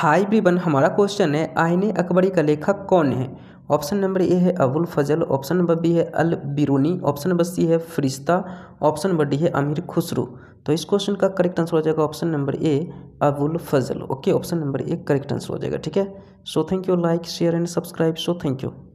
high ब्रीबन हमारा question है आईने अकबरी का लेखक कौन है ऑप्शन नंबर ए है Abul Fazal option number B है Al Biruni option number C है फरिश्ता ऑप्शन नंबर डी है अमीर खुसरू तो इस क्वेश्चन का करेक्ट आंसर हो जाएगा option number A Abul Fazal okay option number A correct answer हो जाएगा ठीक है so thank you like share and subscribe so thank you